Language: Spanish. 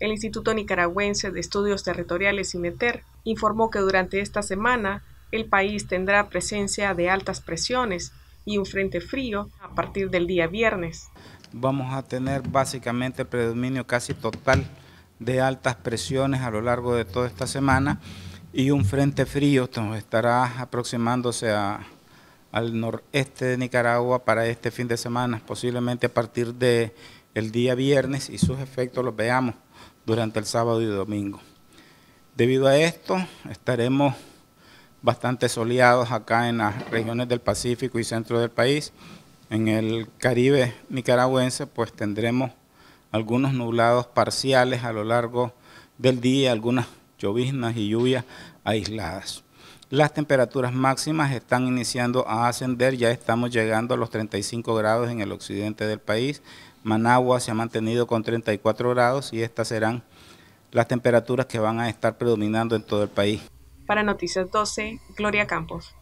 El Instituto Nicaragüense de Estudios Territoriales INETER informó que durante esta semana el país tendrá presencia de altas presiones y un frente frío a partir del día viernes. Vamos a tener básicamente predominio casi total de altas presiones a lo largo de toda esta semana y un frente frío nos estará aproximándose al noreste de Nicaragua para este fin de semana, posiblemente a partir de el día viernes y sus efectos los veamos durante el sábado y domingo. Debido a esto, estaremos bastante soleados acá en las regiones del Pacífico y centro del país. En el Caribe nicaragüense, pues tendremos algunos nublados parciales a lo largo del día, algunas lloviznas y lluvias aisladas. Las temperaturas máximas están iniciando a ascender, ya estamos llegando a los 35 grados en el occidente del país. Managua se ha mantenido con 34 grados y estas serán las temperaturas que van a estar predominando en todo el país. Para Noticias 12, Gloria Campos.